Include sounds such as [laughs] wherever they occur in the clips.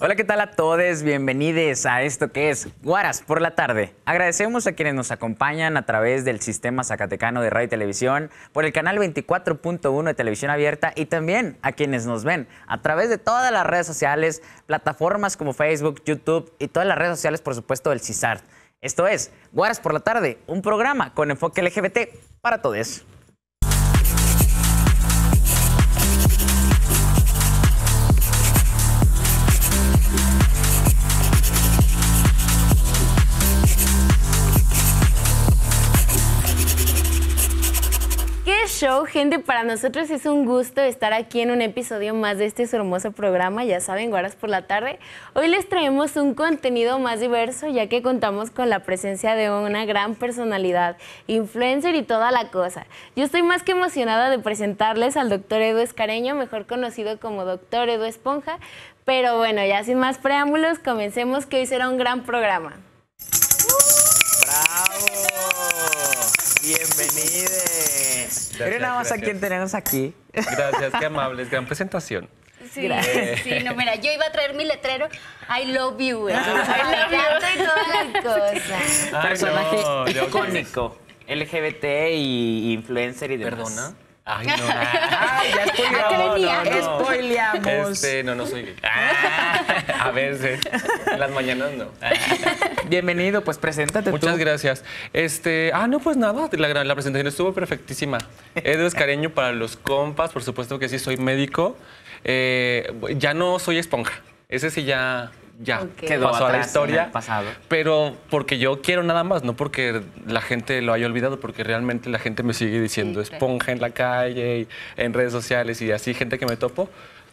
Hola, ¿qué tal a todos? Bienvenidos a esto que es Guaras por la tarde. Agradecemos a quienes nos acompañan a través del sistema Zacatecano de Radio y Televisión, por el canal 24.1 de Televisión Abierta y también a quienes nos ven a través de todas las redes sociales, plataformas como Facebook, YouTube y todas las redes sociales, por supuesto, del CISART. Esto es Guaras por la tarde, un programa con enfoque LGBT para todos. show, gente. Para nosotros es un gusto estar aquí en un episodio más de este hermoso programa. Ya saben, Guaras por la tarde. Hoy les traemos un contenido más diverso, ya que contamos con la presencia de una gran personalidad, influencer y toda la cosa. Yo estoy más que emocionada de presentarles al doctor Edu Escareño, mejor conocido como doctor Edu Esponja. Pero bueno, ya sin más preámbulos, comencemos que hoy será un gran programa. ¡Bravo! Bienvenidos. Miren nada más a quién tenemos aquí. Gracias, qué amables, gran presentación. Sí, sí, no, mira, yo iba a traer mi letrero I love you. [laughs] I love you. y todas las cosas. [laughs] Personaje icónico, LGBT y influencer y demás. ¿Perdona? Ay, no. [laughs] Ay, ya spoileamos. No, no. Spoileamos. Este, no, no soy ah, a veces. En las mañanas no. Bienvenido, pues preséntate Muchas gracias. Este, ah, no, pues nada, la, la presentación estuvo perfectísima. es Careño para los compas, por supuesto que sí, soy médico. Eh, ya no soy esponja. Ese sí ya ya quedó pasó a la historia. Pasado. Pero porque yo quiero nada más, no porque la gente lo haya olvidado, porque realmente la gente me sigue diciendo esponja en la calle, y en redes sociales y así, gente que me topo.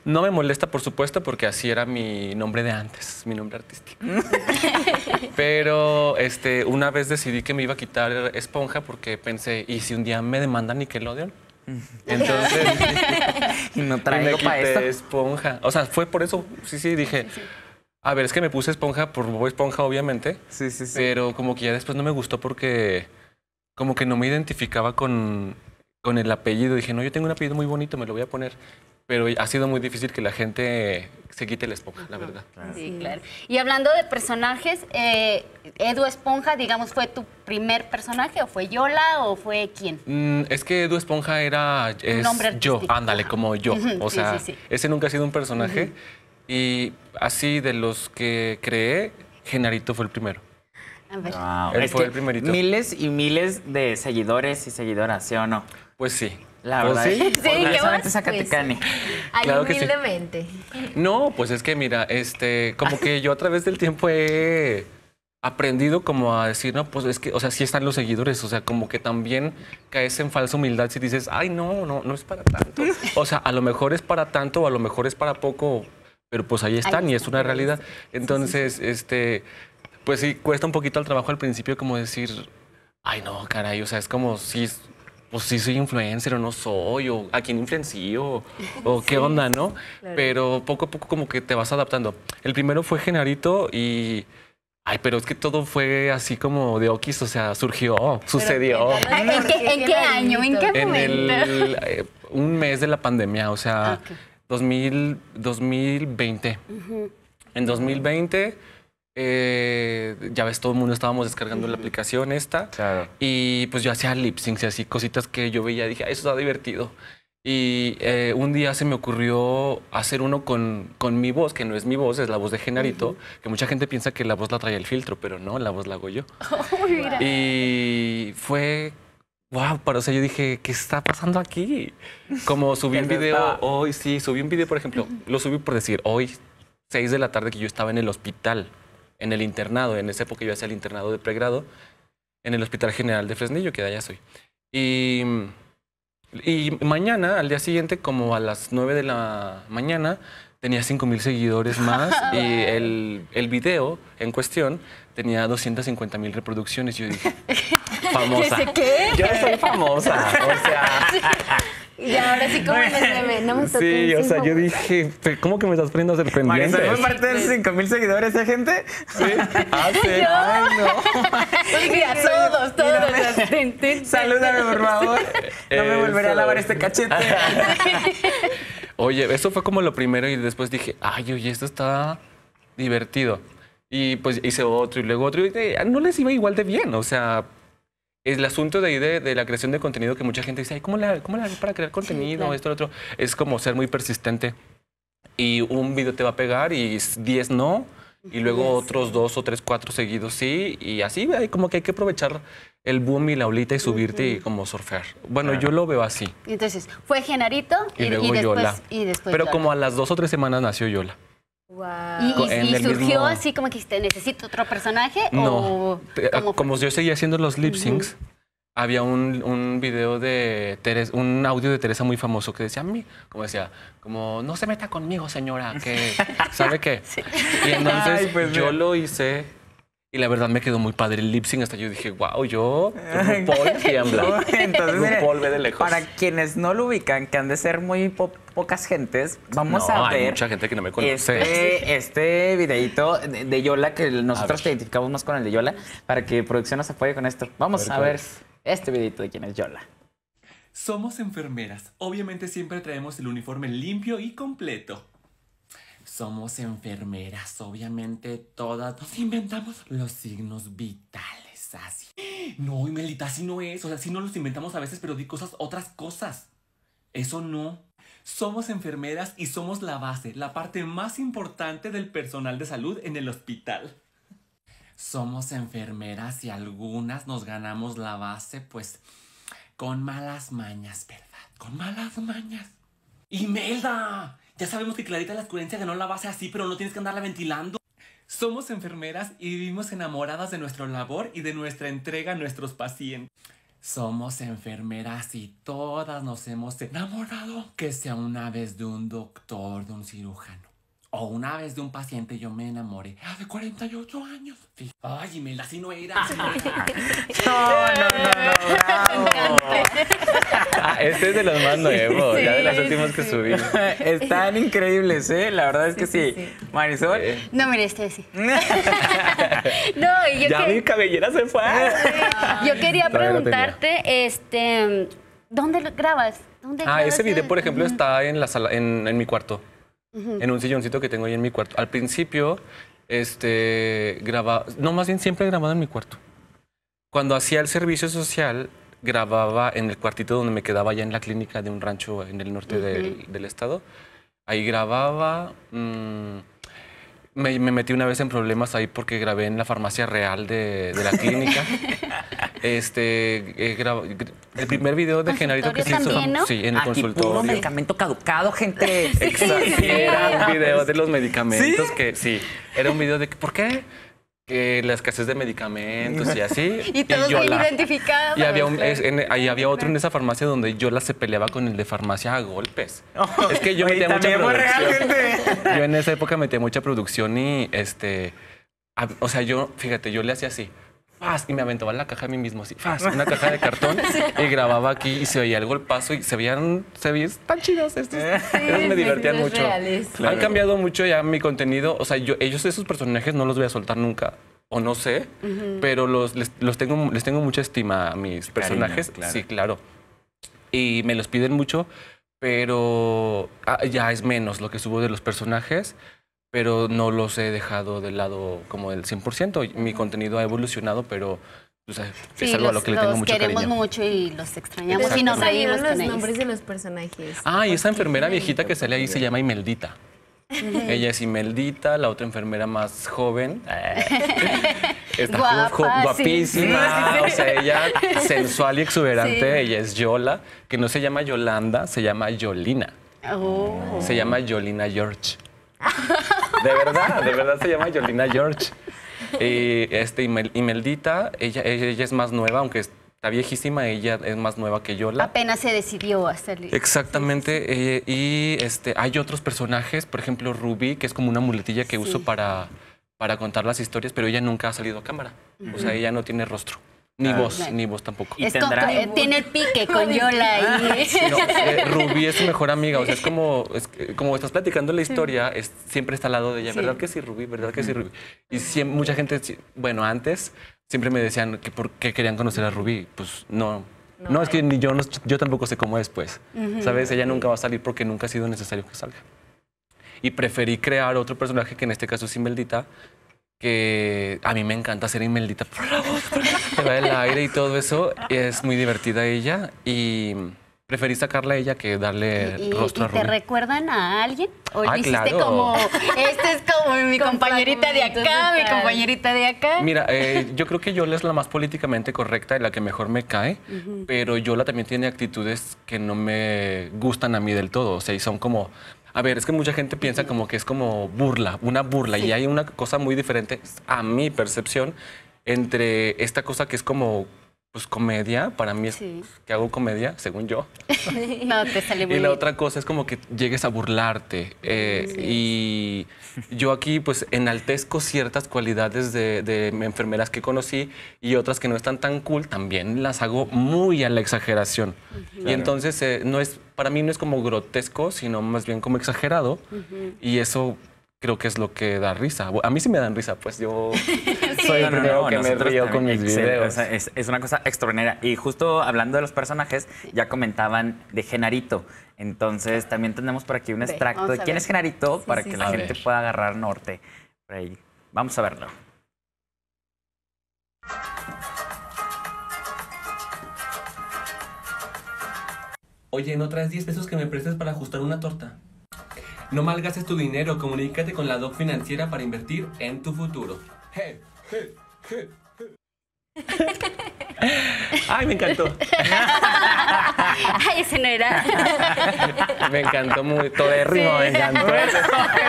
No me molesta, por supuesto, porque así era mi nombre de antes, mi nombre artístico. [laughs] Pero este, una vez decidí que me iba a quitar Esponja porque pensé, ¿y si un día me demandan Nickelodeon? Entonces, [laughs] no traigo Esponja. O sea, fue por eso. Sí, sí, dije, a ver, es que me puse Esponja por bobo Esponja, obviamente. Sí, sí, sí. Pero como que ya después no me gustó porque como que no me identificaba con con el apellido. Dije, no, yo tengo un apellido muy bonito, me lo voy a poner. Pero ha sido muy difícil que la gente se quite la esponja, la verdad. Sí, claro. Y hablando de personajes, eh, Edu Esponja, digamos, ¿fue tu primer personaje o fue Yola o fue quién? Mm, es que Edu Esponja era yo, ándale, como yo. O sea, ese nunca ha sido un personaje. Y así de los que creé, Genarito fue el primero. A ver. el primerito. Miles y miles de seguidores y seguidoras, ¿sí o no? Pues sí. La pues verdad. sí, [laughs] ¿qué pues, No, pues es que mira, este, como que yo a través del tiempo he aprendido como a decir, no, pues es que, o sea, sí están los seguidores, o sea, como que también caes en falsa humildad si dices, ay, no, no, no es para tanto. O sea, a lo mejor es para tanto o a lo mejor es para poco, pero pues ahí están y es una realidad. Entonces, este, pues sí, cuesta un poquito el trabajo al principio como decir, ay no, caray, o sea, es como si, pues sí soy influencer o no soy, o a quién influencio, o, [laughs] qué onda, ¿no? Pero poco a poco como que te vas adaptando. El primero fue Genarito y... Ay, pero es que todo fue así como de oquis, o sea, surgió, sucedió. ¿En, qué, año? ¿En qué momento? En el, eh, un mes de la pandemia, o sea, 2000, 2020. En 2020 eh, ya ves, todo el mundo estábamos descargando la aplicación esta. Claro. Y pues yo hacía lip syncs y así cositas que yo veía. Dije, ah, eso está divertido. Y eh, un día se me ocurrió hacer uno con, con, mi voz, que no es mi voz, es la voz de Genarito, que mucha gente piensa que la voz la trae el filtro, pero no, la voz la hago yo. [laughs] Y fue wow, para, o sea, yo dije, ¿qué está pasando aquí? Como [laughs] subí un video hoy, sí, subí un video, por ejemplo, lo subí por decir, hoy, 6 de la tarde que yo estaba en el hospital en el internado, en esa época yo hacía el internado de pregrado, en el Hospital General de Fresnillo, que de allá soy. Y, mañana, al día siguiente, como a las 9 de la mañana, tenía mil seguidores más [laughs] y el, video en cuestión tenía mil reproducciones. Yo dije, [laughs] famosa. ¿Qué? Yo soy famosa. O sea, [laughs] Y ahora sí, como me no me Sí, o sea, yo dije, ¿cómo que me estás poniendo serpendiente? ¿fue parte de 5 mil seguidores esa gente? Sí. ¿Hace [laughs] ah, sí. Yo. Ay, no. [laughs] a todos, todos. Salúdame, por favor. No me volveré a lavar este cachete. [laughs] Oye, eso fue como lo primero y después dije, ay, oye, esto está divertido. Y pues hice otro y luego otro y eh, no les iba igual de bien, o sea, es el asunto de de, la creación de contenido que mucha gente dice, ¿cómo la, cómo para crear contenido? Esto, otro. Es como ser muy persistente. Y un video te va a pegar y 10 no. Y luego otros dos o tres, cuatro seguidos sí. Y así hay como que hay que aprovechar el boom y la olita y subirte y como surfear. Bueno, yo lo veo así. Entonces, fue Genarito y, luego después, Yola. Pero como a las dos o tres semanas nació Yola. ¿Y, surgió así como que necesito otro personaje? No. Ah, como yo seguía haciendo los lip syncs, había un, un, video de Teresa, un audio de Teresa muy famoso que decía a mí, como decía, como, no se meta conmigo, señora, que, [laughs] ¿sabe qué? entonces pues yo lo hice y la verdad me quedó muy padre el lip sync. Hasta yo dije, wow, yo, [laughs] RuPaul tiembla. Entonces, RuPaul ve de lejos. Para quienes no lo ubican, que han de ser muy pocas gentes, vamos a ver. Hay mucha gente que no me este, conoce. Este, este videito de, Yola, que nosotros te identificamos más con el de Yola, para que producción nos apoye con esto. Vamos a ver, a ver este videito de quién es Yola. Somos enfermeras. Obviamente siempre traemos el uniforme limpio y completo. Somos enfermeras, obviamente todas nos inventamos los signos vitales, así. No, Imelita, así no es. O sea, no los inventamos a veces, pero di cosas, otras cosas. Eso no. Somos enfermeras y somos la base, la parte más importante del personal de salud en el hospital. Somos enfermeras y algunas nos ganamos la base, pues, con malas mañas, ¿verdad? Con malas mañas. Imelda, ya sabemos que Clarita la Escurencia no la base así, pero no tienes que andarla ventilando. Somos enfermeras y vivimos enamoradas de nuestra labor y de nuestra entrega a nuestros pacientes. Somos enfermeras y todas nos hemos enamorado, que sea una vez de un doctor, de un cirujano. O una vez de un paciente yo me enamoré. Hace ah, de 48 años. Ay, Imelda, así no era. [laughs] no, no, no, [laughs] Ah, este es de los más nuevos, ya de los últimos que subí. [laughs] Están increíbles, ¿eh? La verdad es que sí. Marisol. No, mire, este sí. no, este [laughs] yo ya mi cabellera se fue. Ah, [laughs] yo quería preguntarte, este, ¿dónde lo grabas? ¿Dónde ah, ese video, por ejemplo, está en la en, mi cuarto. En un silloncito que tengo ahí en mi cuarto. Al principio, este, grababa, no, más bien siempre he grabado en mi cuarto. Cuando hacía el servicio social, grababa en el cuartito donde me quedaba ya en la clínica de un rancho en el norte del, estado. Ahí grababa. Mm, me, metí una vez en problemas ahí porque grabé en la farmacia real de, la clínica. [laughs] este, eh, el primer video de Genarito que se hizo. Sí, en el consultorio. Puro medicamento caducado, gente. [laughs] Exacto. era un video de los medicamentos que sí. Era un video de por qué que la escasez de medicamentos y así. [laughs] y todos Y había había otro en esa farmacia donde yo la se peleaba con el de farmacia a golpes. [laughs] Oh, es que yo metía mucha producción. Yo en esa época metía mucha producción y este... o sea, yo, fíjate, yo le hacía así y me aventaba la caja a mí mismo, así, una caja de cartón, [laughs] y grababa aquí y se veía el golpazo y se veían, se veían tan chidos estos. me divertían mucho. Han cambiado mucho ya mi contenido, o sea, yo, ellos esos personajes no los voy a soltar nunca o no sé, pero los, les, tengo, les tengo mucha estima a mis personajes. Sí, claro. Y me los piden mucho, pero ah, ya es menos lo que subo de los personajes pero no los he dejado de lado como del 100%. Mi contenido ha evolucionado, pero es algo a lo que le tengo mucho cariño. Los queremos mucho y los extrañamos y nos reímos con los nombres de los personajes. Ah, y esa enfermera viejita que sale ahí se llama Imeldita. Ella es Imeldita, la otra enfermera más joven. [laughs] Está Guapa, guapísima, o sea, ella sensual y exuberante. Ella es Yola, que no se llama Yolanda, se llama Yolina. Oh. Se llama Yolina George. De verdad, de verdad se llama Yolina George. Y, este, ella, ella es más nueva, aunque está viejísima, ella es más nueva que Yola. Apenas se decidió a salir. Exactamente. Eh, y este, hay otros personajes, por ejemplo, Ruby, que es como una muletilla que uso para, para contar las historias, pero ella nunca ha salido a cámara. O sea, ella no tiene rostro. Ni vos, ni vos tampoco. tiene el [laughs] pique con Yola y ah, [laughs] es su mejor amiga, o sea, es como, como estás platicando la historia, siempre está al lado de ella, ¿verdad que sí, Rubí? ¿Verdad que sí, mm. Ruby Y mucha gente, bueno, antes siempre me decían que por qué querían conocer a Ruby Pues no, no, es que eh. ni yo, no, yo tampoco sé cómo después ¿Sabes? Ella nunca va a salir porque nunca ha sido necesario que salga. Y preferí crear otro personaje que en este caso es Imeldita, que a mí me encanta ser inmeldita, Por la voz, va el aire y todo eso. Es muy divertida ella y preferí sacarla a ella que darle rostro a Rubí. ¿Te recuerdan a alguien? ¿O ah, hiciste como, esta es como mi compañerita de acá, mi compañerita de acá? Mira, eh, yo creo que Yola es la más políticamente correcta y la que mejor me cae, pero Yola también tiene actitudes que no me gustan a mí del todo, o sea, y son como a ver, es que mucha gente piensa como que es como burla, una burla, y hay una cosa muy diferente, a mi percepción, entre esta cosa que es como pues comedia, para mí es pues, que hago comedia, según yo. [laughs] no, te sale [laughs] muy Y la otra cosa es como que llegues a burlarte. Eh, y yo aquí pues enaltezco ciertas cualidades de, enfermeras que conocí y otras que no están tan cool, también las hago muy a la exageración. Y entonces eh, no es, para mí no es como grotesco, sino más bien como exagerado. Y eso creo que es lo que da risa. A mí sí me dan risa, pues yo [laughs] soy el que me río con mis videos. es, una cosa extraordinaria. Y justo hablando de los personajes, ya comentaban de Genarito. Entonces también tenemos por aquí un extracto de quién es Genarito para que la gente pueda agarrar norte. Vamos a verlo. Oye, ¿no traes 10 pesos que me prestes para ajustar una torta? No malgases tu dinero, comunícate con la doc financiera para invertir en tu futuro. Ay, me encantó. Ay, ese no era. Me encantó muy todo el ritmo, pues,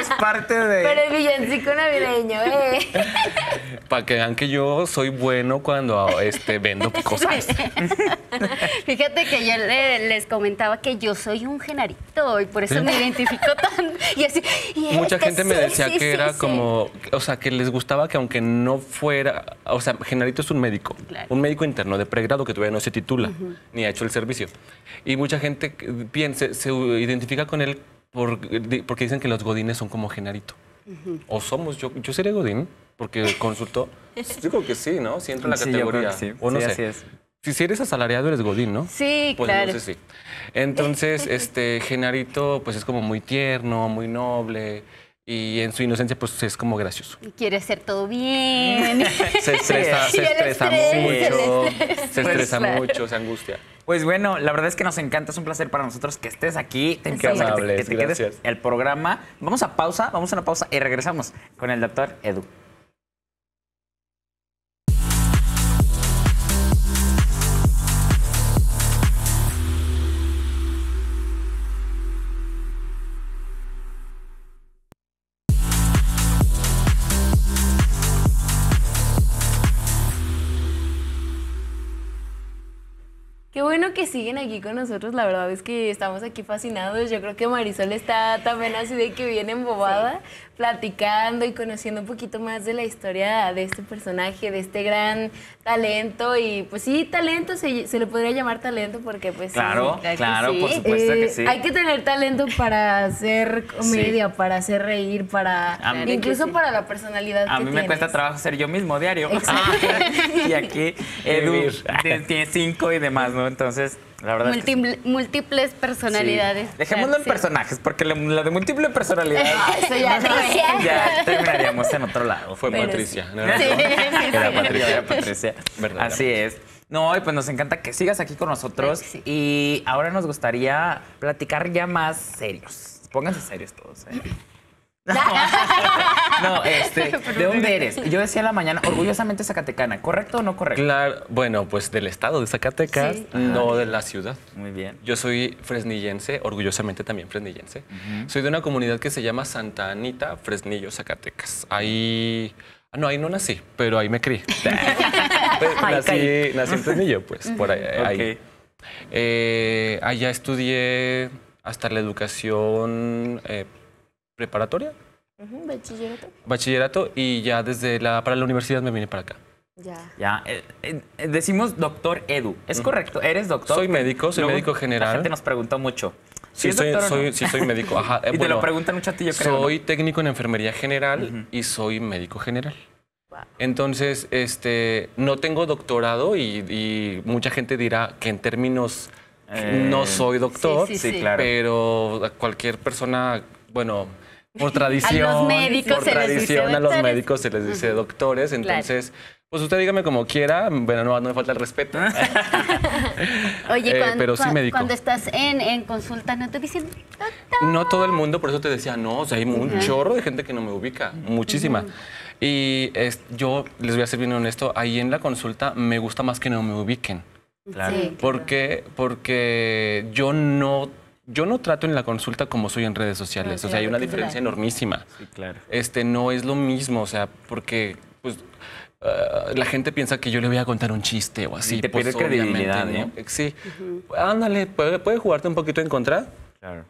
es parte de. Pero el villancico navideño, eh. Para que vean que yo soy bueno cuando este, vendo cosas. Fíjate que yo eh, les comentaba que yo soy un genarito y por eso me identifico tan. Y así, este Mucha gente me decía que era como. O sea, que les gustaba que aunque no fuera. O sea, genarito es un medio un médico interno de pregrado que todavía no se titula ni ha hecho el servicio. Y mucha gente piensa, se identifica con él porque dicen que los godines son como Genarito. O somos, yo, yo seré godín, porque consultó. digo [laughs] que sí, ¿no? Si entra en la categoría. Sí. O no sé. Si eres asalariado, eres Godín, ¿no? Sí, pues claro. sí. Entonces, [laughs] este, Genarito, pues es como muy tierno, muy noble, y en su inocencia pues es como gracioso. Y quiere hacer todo bien. [laughs] se estresa, se, estresa mucho, se estresa pues, mucho, se angustia. Pues bueno, la verdad es que nos encanta, es un placer para nosotros que estés aquí, te que te quedes el programa. Vamos a pausa, vamos a una pausa y regresamos con el doctor Edu. que siguen aquí con nosotros. La verdad es que estamos aquí fascinados. Yo creo que Marisol está también así de que viene embobada platicando y conociendo un poquito más de la historia de este personaje, de este gran talento. Y pues sí, talento, se, le podría llamar talento porque pues... Claro, claro, por supuesto que sí. Hay que tener talento para hacer comedia, para hacer reír, para... incluso para la personalidad. A mí me cuesta trabajo ser yo mismo diario. [laughs] y aquí Edu tiene cinco y demás, ¿no? Entonces la verdad Múltiples personalidades. Dejémoslo en personajes, porque la, de múltiples personalidades... [laughs] [laughs] ya, terminaríamos en otro lado. Fue Patricia. No, era Patricia, Así es. No, y pues nos encanta que sigas aquí con nosotros. Y ahora nos gustaría platicar ya más serios. Pónganse serios todos. ¿eh? [laughs] no, este, [laughs] ¿de dónde eres? Yo decía en la mañana, orgullosamente Zacatecana, ¿correcto o no correcto? Claro, bueno, pues del estado de Zacatecas, no de la ciudad. Muy bien. Yo soy fresnillense, orgullosamente también fresnillense. Soy de una comunidad que se llama Santa Anita, Fresnillo, Zacatecas. Ahí... Ah, no, ahí no nací, pero ahí me crié. [laughs] Pues, nací, nací, en Fresnillo, pues, por ahí. Eh, allá estudié hasta la educación... Eh, preparatoria. bachillerato. Bachillerato y ya desde la, para la universidad me vine para acá. Ya. Ya. Eh, eh, decimos doctor Edu. ¿Es correcto? ¿Eres doctor? Soy médico, soy médico general. La gente nos preguntó mucho. Sí, soy, sí soy médico. Ajá. [laughs] Eh, y te lo preguntan mucho a ti, yo creo. Soy técnico en enfermería general y soy médico general. Entonces, este, no tengo doctorado y, mucha gente dirá que en términos no soy doctor, sí, claro. pero cualquier persona, bueno, por [laughs] tradición. a los médicos se tradición, les dice a doctores. los médicos se les dice doctores. Entonces, pues usted dígame como quiera. Bueno, no, no me falta el respeto. [laughs] Oye, eh, cuando, pero sí médico. cuando estás en, consulta, ¿no te dicen doctor? No todo el mundo, por eso te decía, no, o sea, hay un chorro de gente que no me ubica, muchísima. Y yo les voy a ser bien honesto, ahí en la consulta me gusta más que no me ubiquen. Claro. Sí, claro. porque, porque yo no yo no trato en la consulta como soy en redes sociales. Ah, o sea, hay una diferencia enormísima. Sí, claro. Este, no es lo mismo, o sea, porque pues, ah, la gente piensa que yo le voy a contar un chiste o así. Y te pues, credibilidad, ¿no? Sí. Ándale, puede, jugarte un poquito en contra. Claro.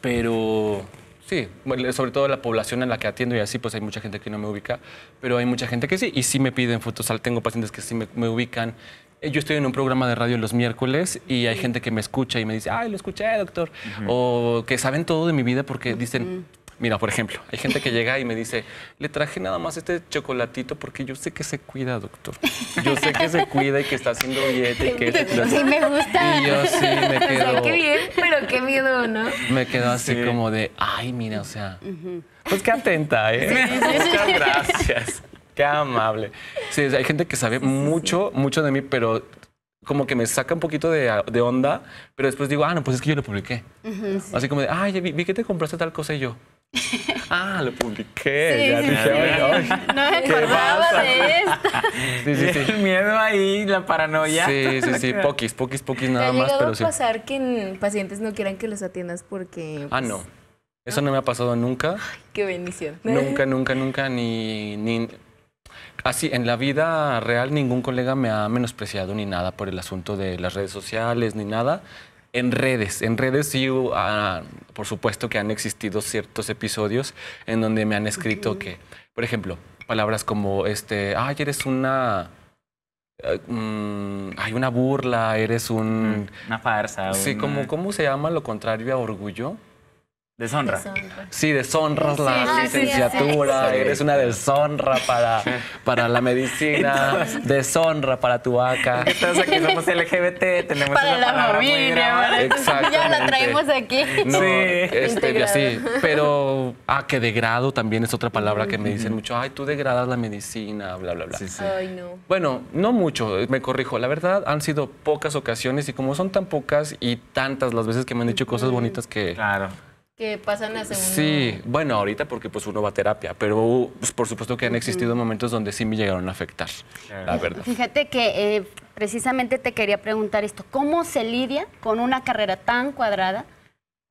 Pero sí, sobre todo la población en la que atiendo y así, pues hay mucha gente que no me ubica, pero hay mucha gente que sí, y sí me piden fotos. Tengo pacientes que sí me ubican eh, yo estoy en un programa de radio los miércoles y hay gente que me escucha y me dice, ay, lo escuché, doctor. O que saben todo de mi vida porque dicen, mira, por ejemplo, hay gente que llega y me dice, le traje nada más este chocolatito porque yo sé que se cuida, doctor. Yo sé que se cuida y que está haciendo dieta y que... Sí, me gusta. Y yo sí me [laughs] quedo... bien, pero qué miedo, ¿no? Me quedo así como de, ay, mira, o sea... Pues qué atenta, ¿eh? Muchas gracias. Qué amable. Sí, hay gente que sabe mucho, mucho de mí, pero como que me saca un poquito de, onda, pero después digo, ah, no, pues es que yo lo publiqué. Así como de, ay, vi, que te compraste tal cosa y yo. [laughs] ah, lo publiqué. Sí, ya sí, no me acordaba de esto. [laughs] El miedo ahí, la paranoia. Sí, sí, sí, [laughs] poquis, poquis, poquis nada más. pero a pasar que pacientes no quieran que los atiendas porque... ah, pues, no. Eso no me ha pasado nunca. qué bendición. Nunca, nunca, nunca, ni, ni Así, en la vida real ningún colega me ha menospreciado ni nada por el asunto de las redes sociales ni nada. En redes, en redes sí, uh, ah, por supuesto que han existido ciertos episodios en donde me han escrito que, por ejemplo, palabras como, este, ay, eres una... Eh, mm, hay una burla, eres un... Mm, una farsa. Sí, como, ¿cómo se llama lo contrario a orgullo? Deshonra. Sí, deshonras la licenciatura, es eres una deshonra para, para la medicina, deshonra para tu vaca. Entonces aquí somos LGBT, tenemos para la familia, ya la traemos aquí. sí, este, Pero, ah, que degrado también es otra palabra que me dicen mucho, ay, tú degradas la medicina, bla, bla, bla. no. Bueno, no mucho, eh, me corrijo. La verdad, han sido pocas ocasiones y como son tan pocas y tantas las veces que me han dicho cosas bonitas que... Claro que pasan a segundo. Sí, bueno, ahorita porque pues uno va a terapia, pero uh, pues, por supuesto que han existido momentos donde sí me llegaron a afectar, la verdad. Fíjate que eh, precisamente te quería preguntar esto, ¿cómo se lidia con una carrera tan cuadrada,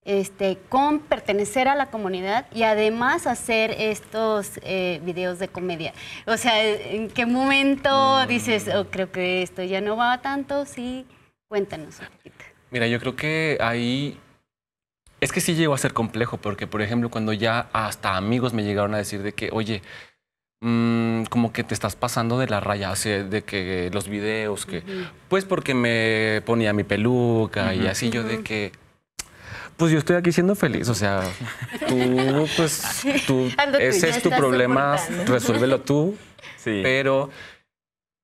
este, con pertenecer a la comunidad y además hacer estos eh, videos de comedia? O sea, ¿en qué momento mm. dices, oh, creo que esto ya no va tanto? Sí, cuéntanos. Mira, yo creo que ahí es que sí llegó a ser complejo, porque, por ejemplo, cuando ya hasta amigos me llegaron a decir de que, oye, mm, como que te estás pasando de la raya, o sea, de que los videos, que. Pues porque me ponía mi peluca y así yo de que pues yo estoy aquí siendo feliz, o sea, tú, pues, [laughs] tú, ese es tu problema, resuélvelo tú, [laughs] sí. pero,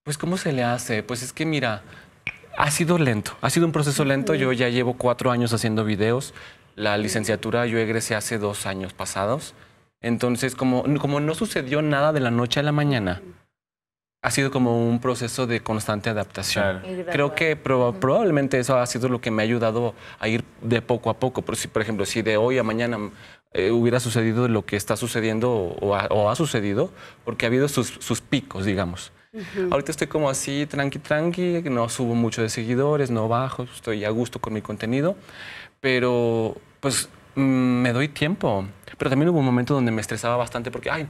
pues, ¿cómo se le hace? Pues es que, mira, ha sido lento, ha sido un proceso lento, yo ya llevo cuatro años haciendo videos, la licenciatura yo egresé hace dos años pasados. Entonces, como, como no sucedió nada de la noche a la mañana, ha sido como un proceso de constante adaptación. Creo que probablemente eso ha sido lo que me ha ayudado a ir de poco a poco. si, por ejemplo, si de hoy a mañana eh, hubiera sucedido lo que está sucediendo o ha, sucedido, porque ha habido sus, picos, digamos. Ahorita estoy como así, tranqui, tranqui, no subo mucho de seguidores, no bajo, estoy a gusto con mi contenido, pero pues mm, me doy tiempo. Pero también hubo un momento donde me estresaba bastante porque, ay,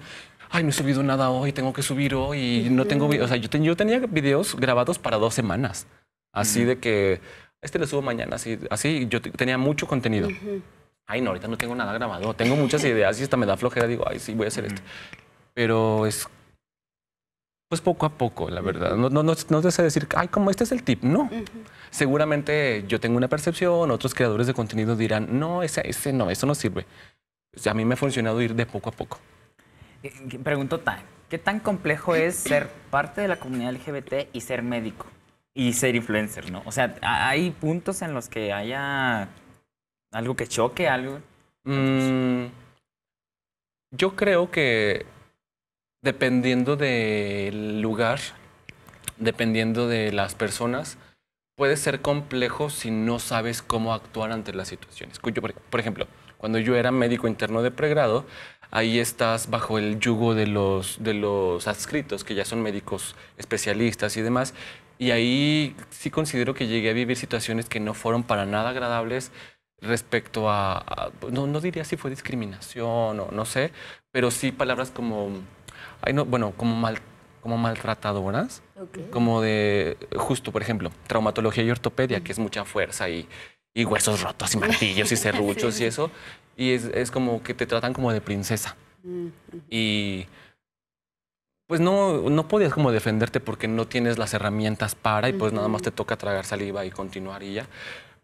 ay, no he subido nada hoy, tengo que subir hoy, y no tengo, o sea, yo, tenía videos grabados para dos semanas, así de que este lo subo mañana, así, así yo tenía mucho contenido. Ay, no, ahorita no tengo nada grabado, tengo muchas ideas y hasta me da flojera, digo, ay, sí, voy a hacer esto. Pero es pues poco a poco, la verdad. No, no, no, te sé decir, ay, como este es el tip. No. Seguramente yo tengo una percepción, otros creadores de contenido dirán, no, ese, ese no, eso no sirve. a mí me ha funcionado ir de poco a poco. Eh, eh, pregunto ¿qué tan complejo es ser parte de la comunidad LGBT y ser médico? Y ser influencer, ¿no? O sea, ¿hay puntos en los que haya algo que choque, algo? Mm, yo creo que dependiendo del lugar, dependiendo de las personas, puede ser complejo si no sabes cómo actuar ante las situaciones. por ejemplo, cuando yo era médico interno de pregrado, ahí estás bajo el yugo de los, de los adscritos, que ya son médicos especialistas y demás. Y ahí sí considero que llegué a vivir situaciones que no fueron para nada agradables respecto a, no diría si fue discriminación o no sé, pero sí palabras como bueno, como, como maltratadoras, como de, justo, por ejemplo, traumatología y ortopedia, que es mucha fuerza y, huesos rotos y martillos y [laughs] serruchos y eso. Y es, como que te tratan como de princesa. Mm, y pues no, no podías como defenderte porque no tienes las herramientas para y pues nada más te toca tragar saliva y continuar y ya.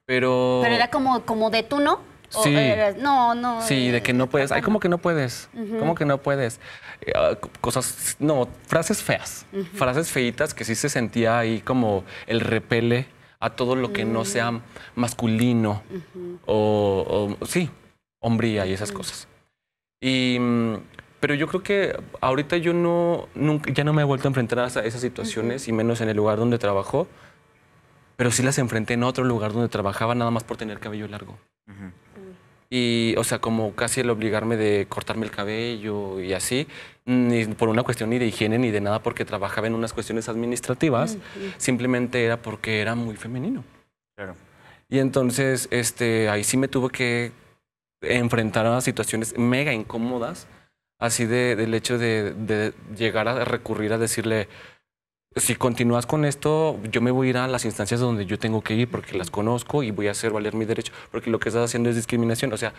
Pero... Pero era como, como de tú, ¿no? sí. Eh, eh, no, no. Sí, de que no puedes. Ay, ¿cómo que no puedes? como ¿Cómo que no puedes? Eh, ah, cosas, no, frases feas, frases feitas que sí se sentía ahí como el repele a todo lo que no mm. sea masculino o, sí, hombría y esas mm. cosas. Y mm, pero yo creo que ahorita yo no, nunca, ya no me he vuelto a enfrentar a esas situaciones, y menos en el lugar donde trabajo, pero sí las enfrenté en otro lugar donde trabajaba nada más por tener cabello largo y, o sea, como casi el obligarme de cortarme el cabello y así, ni por una cuestión ni de higiene ni de nada, porque trabajaba en unas cuestiones administrativas, mm, simplemente era porque era muy femenino. Claro. Y entonces, este, ahí sí me tuve que enfrentar a situaciones mega incómodas, así de, del hecho de llegar a recurrir a decirle, si continúas con esto, yo me voy a ir a las instancias donde yo tengo que ir porque las conozco y voy a hacer valer mi derecho porque lo que estás haciendo es discriminación. O sea,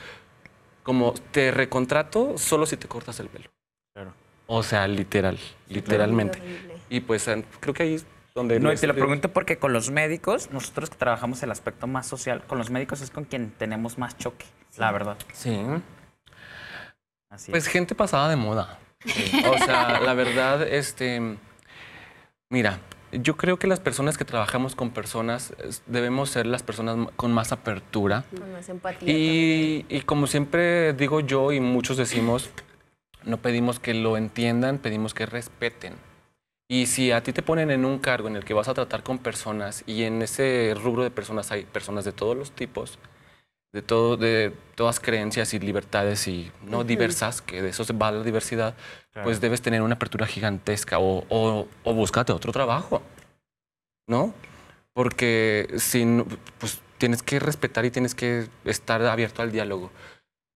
como te recontrato solo si te cortas el pelo. Claro. O sea, literal, literalmente. Y pues creo que ahí es donde... No, y te lo pregunto porque con los médicos, nosotros que trabajamos el aspecto más social, con los médicos es con quien tenemos más choque, la verdad. Sí. pues gente pasada de moda. [laughs] O sea, la verdad, este... Mira, yo creo que las personas que trabajamos con personas debemos ser las personas con más apertura. Con más empatía. Y, y, como siempre digo yo y muchos decimos, no pedimos que lo entiendan, pedimos que respeten. Y si a ti te ponen en un cargo en el que vas a tratar con personas y en ese rubro de personas hay personas de todos los tipos, de, todo, de todas creencias y libertades y no diversas, que de eso se va la diversidad, pues debes tener una apertura gigantesca o, o, búscate otro trabajo, ¿no? Porque sin, pues, tienes que respetar y tienes que estar abierto al diálogo.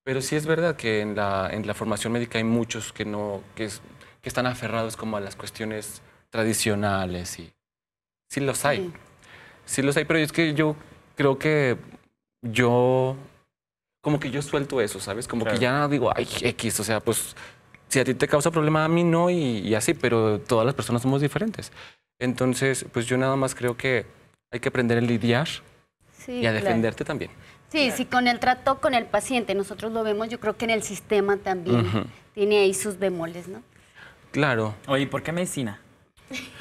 Pero sí es verdad que en la, en la formación médica hay muchos que, no, que, es, que están aferrados como a las cuestiones tradicionales y sí los hay. sí los hay, pero es que yo creo que yo, como que yo suelto eso, ¿sabes? Como que ya digo, ay, X, o sea, pues si a ti te causa problema, a mí no, y, así, pero todas las personas somos diferentes. Entonces, pues yo nada más creo que hay que aprender a lidiar y a defenderte también. Sí, sí, con el trato con el paciente, nosotros lo vemos, yo creo que en el sistema también tiene ahí sus bemoles, ¿no? Claro. Oye, ¿por qué medicina? [laughs]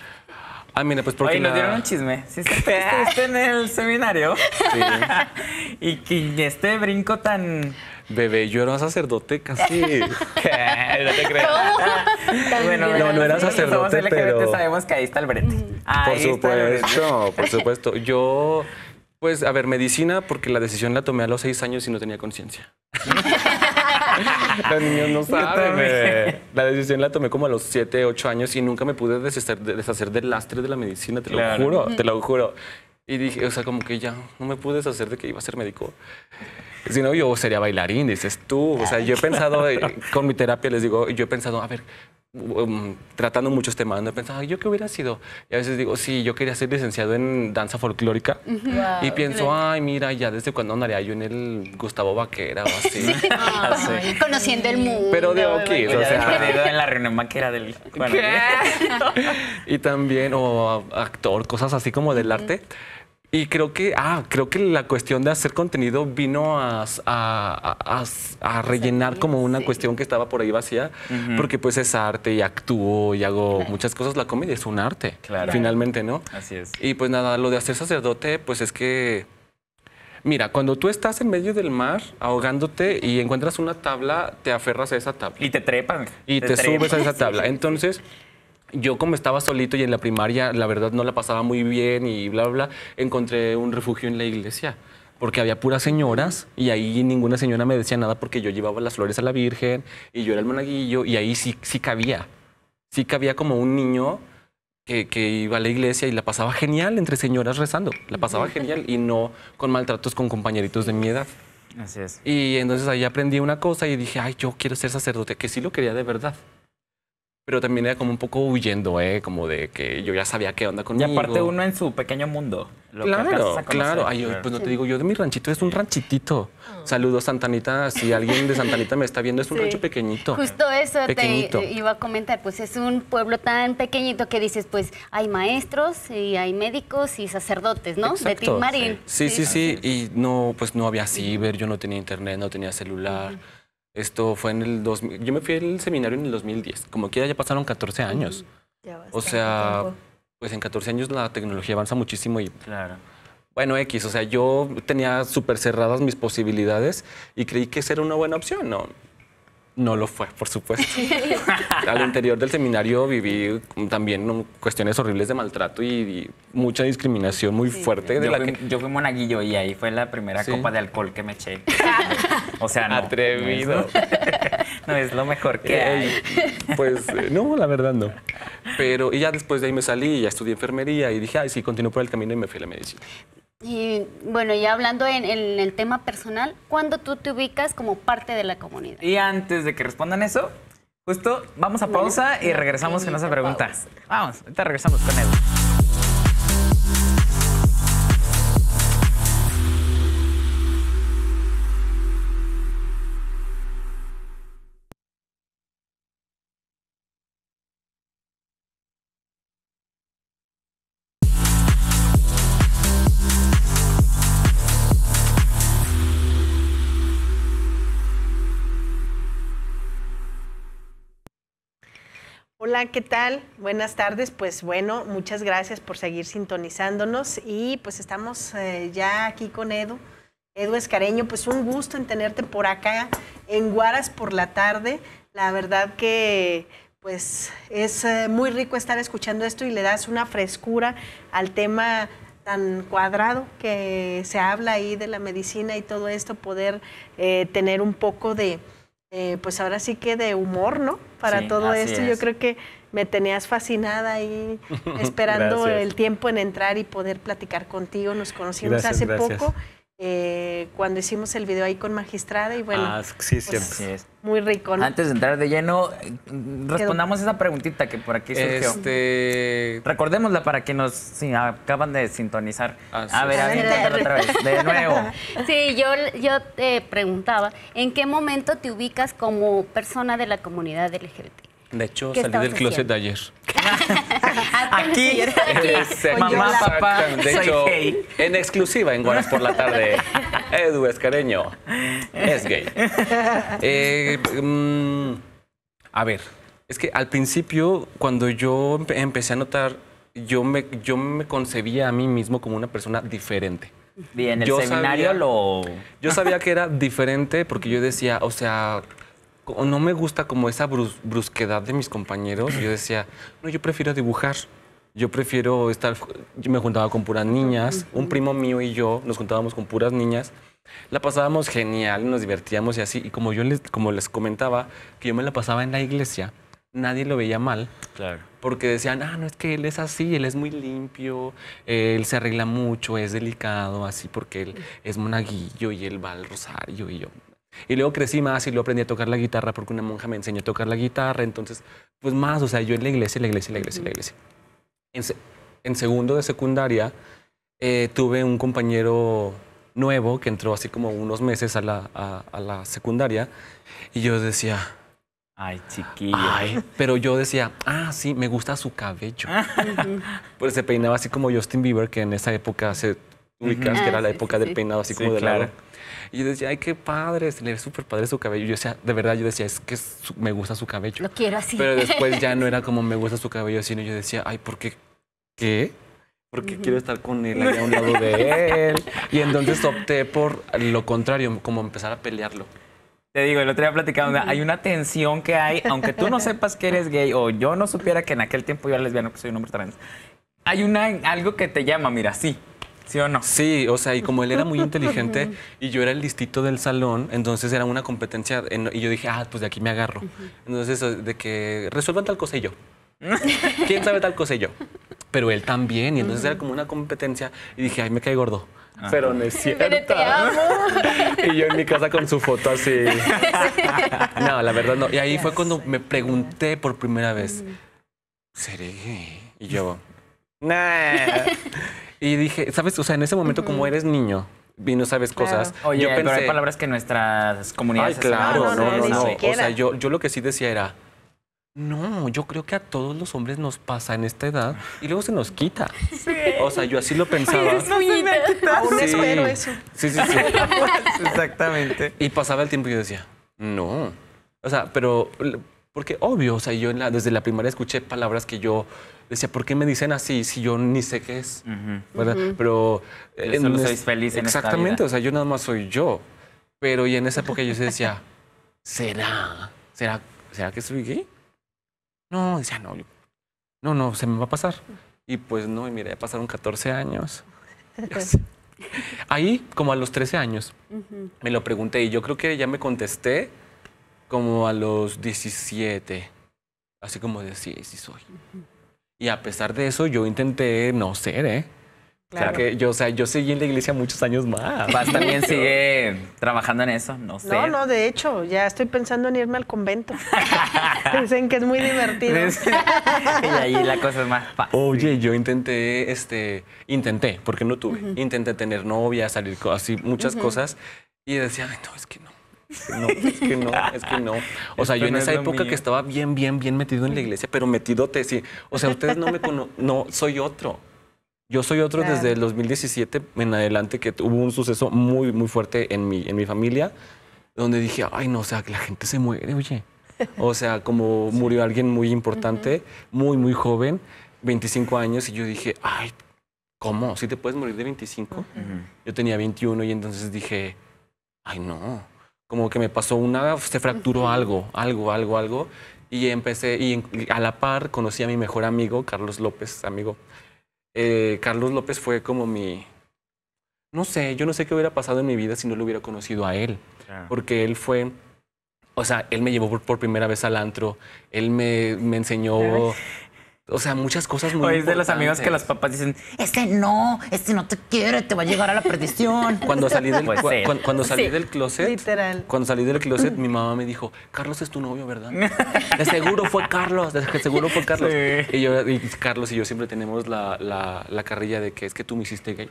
Ah, mira, pues porque. Oye, nos dieron un chisme. Sí, estuviste en el [laughs] seminario. Sí. [laughs] y que este brinco tan. Bebé, yo era sacerdote casi. [laughs] ¿Qué? No te creo. Ah, bueno, no, no era sacerdote, pero... sabemos que ahí está el brete. por supuesto, por supuesto. Yo, pues, a ver, medicina, porque la decisión la tomé a los seis años y no tenía conciencia. Los [laughs] niños no saben. La decisión la tomé como a los 7, 8 años y nunca me pude deshacer, deshacer del lastre de la medicina, te lo juro, te lo juro. Y dije, o sea, como que ya no me pude deshacer de que iba a ser médico. Si no, yo sería bailarín, dices tú. O sea, yo he pensado, eh, con mi terapia les digo, yo he pensado, a ver, Um, tratando muchos temas, no he ¿yo qué hubiera sido? Y a veces digo, sí, yo quería ser licenciado en danza folclórica. y pienso, ay, mira, ya desde cuando andaría yo en el Gustavo Vaquera o así. [laughs] [laughs] Conociendo el mundo. Pero de ok. o sea, en la reunión vaquera del... Bueno, [laughs] y también, o actor, cosas así como del arte. Y creo que, ah, creo que la cuestión de hacer contenido vino a, rellenar como una cuestión que estaba por ahí vacía, porque pues es arte y actúo y hago muchas cosas. La comedia es un arte, finalmente, ¿no? Así es. Y pues nada, lo de hacer sacerdote, pues es que... Mira, cuando tú estás en medio del mar ahogándote y encuentras una tabla, te aferras a esa tabla. Y te trepan. Y te subes a esa [laughs] tabla. Entonces, yo como estaba solito y en la primaria la verdad no la pasaba muy bien y bla, bla, bla encontré un refugio en la iglesia porque había puras señoras y ahí ninguna señora me decía nada porque yo llevaba las flores a la Virgen y yo era el monaguillo y ahí sí, sí cabía. Sí cabía como un niño que, que iba a la iglesia y la pasaba genial entre señoras rezando. La pasaba genial y no con maltratos con compañeritos de mi edad. Así es. Y entonces ahí aprendí una cosa y dije, ay, yo quiero ser sacerdote, que sí lo quería de verdad pero también era como un poco huyendo, ¿eh? como de que yo ya sabía qué onda conmigo. Y aparte uno en su pequeño mundo. claro, claro. pues no te digo, yo de mi ranchito es un ranchitito. Ah. Saludos, Santanita. Si alguien de Santanita me está viendo, es un rancho pequeñito. Justo eso te iba a comentar. Pues es un pueblo tan pequeñito que dices, pues hay maestros y hay médicos y sacerdotes, ¿no? Marín. Sí, sí, sí, Y no, pues no había ciber, yo no tenía internet, no tenía celular. Esto fue en el 2000. Yo me fui al seminario en el 2010. Como quiera, ya pasaron 14 años. o sea, pues en 14 años la tecnología avanza muchísimo y. Claro. Bueno, X, o sea, yo tenía súper cerradas mis posibilidades y creí que esa era una buena opción, ¿no? No lo fue, por supuesto. [laughs] Al interior del seminario viví también cuestiones horribles de maltrato y, mucha discriminación muy fuerte. Yo, fui, monaguillo y ahí fue la primera copa de alcohol que me eché. [laughs] o sea, no, Atrevido. [laughs] No es, lo mejor que Pues eh, no, la verdad no. Pero ya después de ahí me salí, ya estudié enfermería y dije, ay, sí, continúo por el camino y me fui a la medicina. Y bueno, ya hablando en, el tema personal, ¿cuándo tú te ubicas como parte de la comunidad? Y antes de que respondan eso, justo vamos a pausa y regresamos con esa pregunta. Vamos, ahorita regresamos con Edu. Hola, ¿qué tal? Buenas tardes. Pues bueno, muchas gracias por seguir sintonizándonos y pues estamos eh, ya aquí con Edu. Edu Escareño, pues un gusto en tenerte por acá en Guaras por la tarde. La verdad que pues es eh, muy rico estar escuchando esto y le das una frescura al tema tan cuadrado que se habla ahí de la medicina y todo esto, poder eh, tener un poco de, eh, pues ahora sí que de humor, ¿no? Para todo esto. Yo creo que me tenías fascinada ahí [laughs] esperando el tiempo en entrar y poder platicar contigo. Nos conocimos hace poco eh, cuando hicimos el video ahí con Magistrada y bueno, ah, pues, muy rico. Antes de entrar de lleno, respondamos esa preguntita que por aquí surgió. Este... Recordémosla para que nos acaban de sintonizar. Ah, a ver, a ver, otra vez, de nuevo. [laughs] Sí, yo, yo te preguntaba, ¿en qué momento te ubicas como persona de la comunidad del LGBT? De hecho, salí del closet de ayer. [laughs] Aquí, [laughs] este, mamá, papá, de hecho, gay. en exclusiva en Guaras por la tarde, Edu Escareño es gay. Eh, mm, a ver, es que al principio, cuando yo empecé a notar, yo me, yo me concebía a mí mismo como una persona diferente. Bien, el seminario lo. Yo sabía que era diferente porque yo decía, o sea no me gusta como esa brusquedad de mis compañeros. Yo decía, no, yo prefiero dibujar. Yo prefiero estar... Yo me juntaba con puras niñas. Un primo mío y yo nos juntábamos con puras niñas. La pasábamos genial, nos divertíamos y así. Y como yo les, como les comentaba, que yo me la pasaba en la iglesia, nadie lo veía mal. Claro. Porque decían, ah, no, es que él es así, él es muy limpio, él se arregla mucho, es delicado, así, porque él es monaguillo y él va al rosario y yo. Y luego crecí más y luego aprendí a tocar la guitarra porque una monja me enseñó a tocar la guitarra. Entonces, pues más, o sea, yo en la iglesia, la iglesia, la iglesia, la iglesia. En, segundo de secundaria eh, tuve un compañero nuevo que entró así como unos meses a la, a, la secundaria y yo decía, Ay, chiquillo. Ay, pero yo decía, ah, sí, me gusta su cabello. [laughs] pues se peinaba así como Justin Bieber, que en esa época se que era ah, la época del peinado así como de claro. Y yo decía, ay, qué padre, se le súper padre su cabello. Yo decía, de verdad, yo decía, es que me gusta su cabello. Lo quiero así. Pero después ya no [laughs] era como me gusta su cabello, sino yo decía, ay, ¿por qué? ¿Qué? Porque quiero estar con él ahí a un lado de él. Y entonces opté por lo contrario, como empezar a pelearlo. Te digo, el otro día platicando, hay una tensión que hay, aunque tú no [laughs] sepas que eres gay o yo no supiera que en aquel tiempo yo era lesbiana, que soy un hombre trans. Hay una, algo que te llama, mira, sí, ¿Sí o no? Sí, o sea, y como él era muy inteligente [laughs] y yo era el listito del salón, entonces era una competencia y yo dije, ah, pues de aquí me agarro. Entonces, de que resuelvan tal cosa yo. ¿Quién sabe tal cosa yo? Pero él también, y entonces era como una competencia y dije, ay, me cae gordo. Ah. Pero no es cierto. te amo. [laughs] Y yo en mi casa con su foto así. [laughs] No, la verdad no. Y ahí fue cuando me pregunté por primera vez, ¿seré gay? Y yo, nah. Y dije, ¿sabes? O sea, en ese momento, como eres niño, vino sabes cosas. Oye, yo pensé, pero hay palabras que nuestras comunidades... Ay, claro, no, no, no. O sea, yo, yo lo que sí decía era, no, yo creo que a todos los hombres nos pasa en esta edad y luego se nos quita. O sea, yo así lo pensaba. sí. Sí, sí, [laughs] Exactamente. Y pasaba el tiempo y yo decía, no. O sea, pero... Porque obvio, o sea, yo desde la primaria escuché palabras que yo decía, ¿por qué me dicen así si yo ni sé qué es? Pero... en Exactamente, esta vida. o sea, yo nada más soy yo. Pero y en esa época yo decía, ¿será? ¿Será, ¿será que soy gay? No, decía, no, no, no, se me va a pasar. Y pues no, y mira, ya pasaron 14 años. [laughs] Ahí, como a los 13 años, me lo pregunté y yo creo que ya me contesté como a los 17. Así como de, sí soy. Y a pesar de eso, yo intenté no ser, ¿eh? Claro. O sea, yo, seguí en la iglesia muchos años más. también sigue trabajando en eso, no sé. No, no, de hecho, ya estoy pensando en irme al convento. [laughs] Dicen que es muy divertido. [laughs] y ahí la cosa es más fácil. Oye, yo intenté, este, intenté, porque no tuve, intenté tener novia, salir así, muchas cosas. Y decía, no, es que no no, es que no, es que no. [laughs] O sea, yo en esa época que estaba bien, bien, bien metido en la iglesia, pero metidote, sí. O sea, ustedes no me conocen, no, soy otro. Yo soy otro desde el 2017 en adelante que hubo un suceso muy, muy fuerte en mi, en mi familia, donde dije, ay, no, o sea, que la gente se muere, oye. O sea, como [laughs] murió alguien muy importante, muy, muy joven, 25 años, y yo dije, ay, ¿cómo? ¿Si ¿Sí te puedes morir de 25? Yo tenía 21 y entonces dije, ay, no como que me pasó una, se fracturó algo, algo, algo, algo. Y empecé, y a la par conocí a mi mejor amigo, Carlos López, amigo. Eh, Carlos López fue como mi, no sé, yo no sé qué hubiera pasado en mi vida si no lo hubiera conocido a él. Porque él fue, o sea, él me llevó por, por primera vez al antro, él me, me enseñó o sea, muchas cosas muy. de las amigas que las papás dicen: Este no, este no te quiere, te va a llegar a la perdición. [laughs] Cuando salí del, pues cuando salí del closet. Literal. Cuando salí del closet, [laughs] mi mamá me dijo: Carlos es tu novio, ¿verdad? [laughs] de seguro fue Carlos, de seguro fue Carlos. Y, yo, Carlos y yo siempre tenemos la, carrilla de que es que tú me hiciste gay.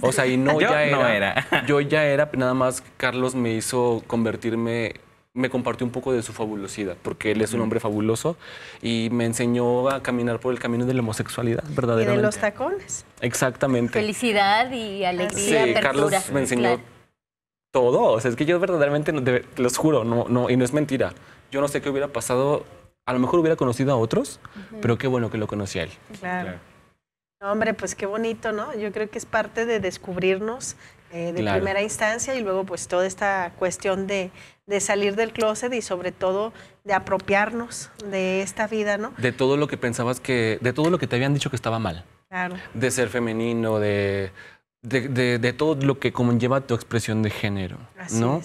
o sea, y no, ya era. Yo ya era, nada más Carlos me hizo convertirme me compartió un poco de su fabulosidad, porque él es un hombre fabuloso y me enseñó a caminar por el camino de la homosexualidad, verdaderamente. Y de los tacones. Exactamente. Felicidad y ah, alegría. Sí, Carlos me enseñó todo. O sea, es que yo verdaderamente, los juro, no, no, y no es mentira. Yo no sé qué hubiera pasado. A lo mejor hubiera conocido a otros, pero qué bueno que lo conocí a él. Claro. hombre, pues qué bonito, ¿no? Yo creo que es parte de descubrirnos eh, de primera instancia y luego pues toda esta cuestión de, de salir del closet y sobre todo de apropiarnos de esta vida, ¿no? De todo lo que pensabas que, de todo lo que te habían dicho que estaba mal. Claro. De ser femenino, de, de, todo lo que conlleva tu expresión de género, ¿no?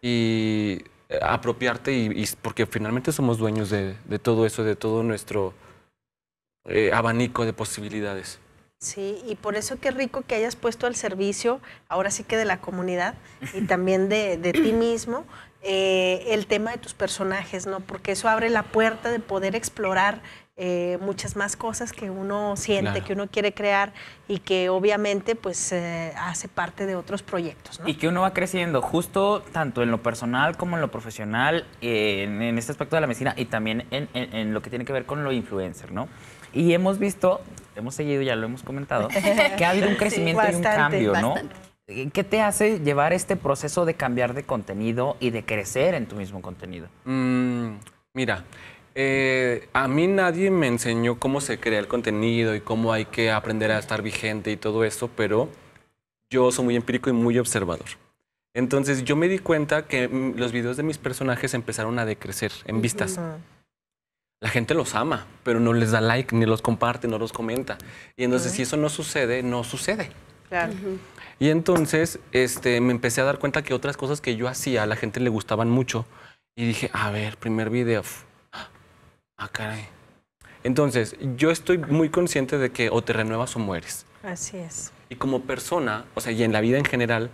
Y eh, apropiarte y, porque finalmente somos dueños de, todo eso, de todo nuestro eh, abanico de posibilidades. Sí, y por eso qué rico que hayas puesto al servicio, ahora sí que de la comunidad y también de, de ti mismo, eh, el tema de tus personajes, ¿no? Porque eso abre la puerta de poder explorar eh, muchas más cosas que uno siente, que uno quiere crear y que obviamente pues eh, hace parte de otros proyectos, ¿no? Y que uno va creciendo justo tanto en lo personal como en lo profesional, en, este aspecto de la medicina y también en, lo que tiene que ver con lo influencer, ¿no? Y hemos visto, hemos seguido, ya lo hemos comentado, [laughs] que ha habido un crecimiento y un cambio, ¿no? Eh, ¿Qué te hace llevar este proceso de cambiar de contenido y de crecer en tu mismo contenido? Mm, mira, eh, a mí nadie me enseñó cómo se crea el contenido y cómo hay que aprender a estar vigente y todo eso, pero yo soy muy empírico y muy observador. Entonces yo me di cuenta que mm, los videos de mis personajes empezaron a decrecer en vistas. La gente los ama, pero no les da like, ni los comparte, no los comenta. Y entonces si eso no sucede, no sucede. Y entonces este, me empecé a dar cuenta que otras cosas que yo hacía a la gente le gustaban mucho. Y dije, a ver, primer video. [gasps] Ah, caray. Entonces, yo estoy muy consciente de que o te renuevas o mueres. Así es. Y como persona, o sea, y en la vida en general,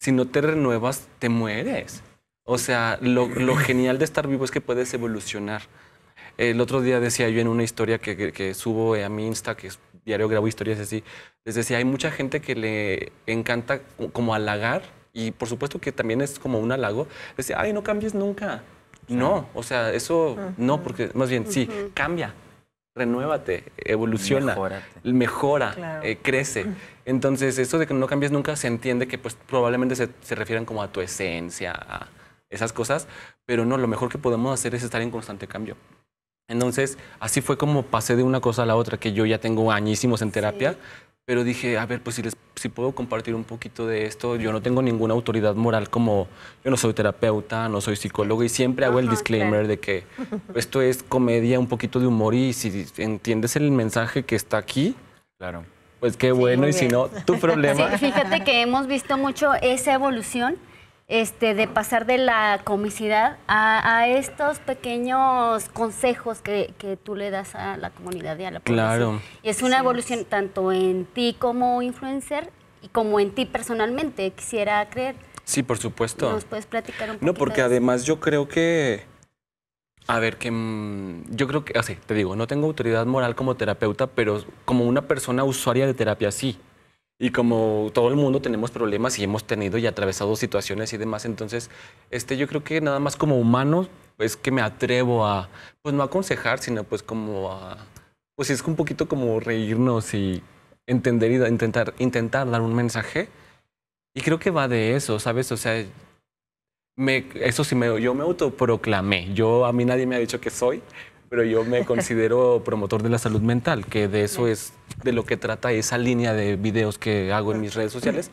si no te renuevas, te mueres. O sea, lo genial de estar vivo es que puedes evolucionar. El otro día decía yo en una historia que, subo a mi Insta, que es, diario grabo historias así, les decía, hay mucha gente que le encanta como halagar, y por supuesto que también es como un halago, decía, ay, no cambies nunca. No, o sea, eso no, porque más bien, sí, cambia, renuévate, evoluciona, mejora, eh, crece. Entonces, eso de que no cambies nunca se entiende que pues probablemente se, se refieran como a tu esencia, a esas cosas, pero no, lo mejor que podemos hacer es estar en constante cambio. Entonces, así fue como pasé de una cosa a la otra, que yo ya tengo añísimos en terapia, pero dije, a ver, pues si, les, si puedo compartir un poquito de esto, yo no tengo ninguna autoridad moral como, yo no soy terapeuta, no soy psicólogo, y siempre hago el disclaimer de que [laughs] esto es comedia, un poquito de humor, y si entiendes el mensaje que está aquí, claro. pues qué bueno, y si no, tu [laughs] problema. fíjate que hemos visto mucho esa evolución este, de pasar de la comicidad a, estos pequeños consejos que, tú le das a la comunidad y a la población. Claro. Y es una evolución tanto en ti como influencer y como en ti personalmente, quisiera creer. Sí, por supuesto. ¿Nos puedes platicar un poco? No, porque además yo creo que... A ver, que mm, yo creo que, así, te digo, no tengo autoridad moral como terapeuta, pero como una persona usuaria de terapia sí. Y como todo el mundo tenemos problemas y hemos tenido y atravesado situaciones y demás, entonces este, yo creo que nada más como humano es pues, que me atrevo a, pues no aconsejar, sino pues como a, pues es un poquito como reírnos y entender y intentar, intentar dar un mensaje. Y creo que va de eso, ¿sabes? O sea, me, eso sí, me, yo me autoproclamé. Yo, a mí nadie me ha dicho que soy, pero yo me [laughs] considero promotor de la salud mental, que de eso es de lo que trata esa línea de videos que hago en mis redes sociales.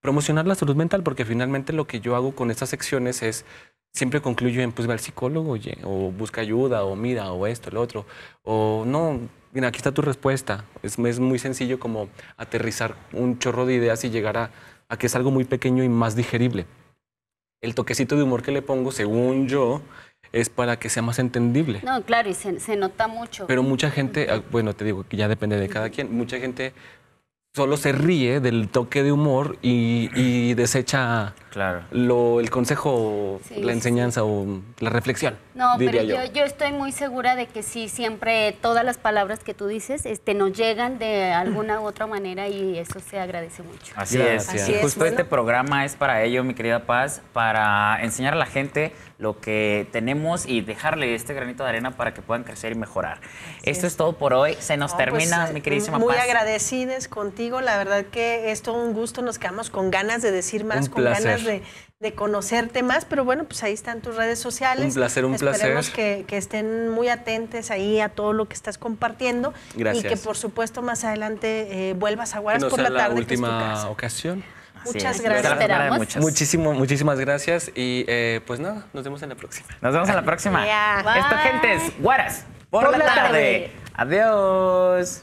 Promocionar la salud mental, porque finalmente lo que yo hago con estas secciones es siempre concluyo en pues ve al psicólogo, o busca ayuda, o mira, o esto, el otro, o no, mira, aquí está tu respuesta. Es, es muy sencillo como aterrizar un chorro de ideas y llegar a, a que es algo muy pequeño y más digerible. El toquecito de humor que le pongo, según yo, es para que sea más entendible. No, claro, y se, nota mucho. Pero mucha gente, ah, bueno, te digo que ya depende de cada quien, mucha gente solo se ríe del toque de humor y, y desecha Claro. Lo, el consejo, la enseñanza o la reflexión. No, diría pero yo. yo. estoy muy segura de que sí, siempre todas las palabras que tú dices este, nos llegan de alguna u otra manera y eso se agradece mucho. Así es. Justo este programa es para ello, mi querida Paz, para enseñar a la gente lo que tenemos y dejarle este granito de arena para que puedan crecer y mejorar. Esto es. todo por hoy. Se nos termina, pues, mi eh, queridísima muy Paz. Muy agradecidas contigo. La verdad que es todo un gusto. Nos quedamos con ganas de decir más, de, conocerte más, pero bueno, pues ahí están tus redes sociales. Un placer, un placer. Que, que estén muy atentos ahí a todo lo que estás compartiendo. Gracias. Y que por supuesto más adelante eh, vuelvas a Guaras por la tarde. Pues, última ocasión. Muchas gracias. Muchísimo, muchísimas gracias. Y eh, pues nada, nos vemos en la próxima. Nos vemos en la próxima. Ya. Esto, gente, es Guaras por, la, tarde. Adiós.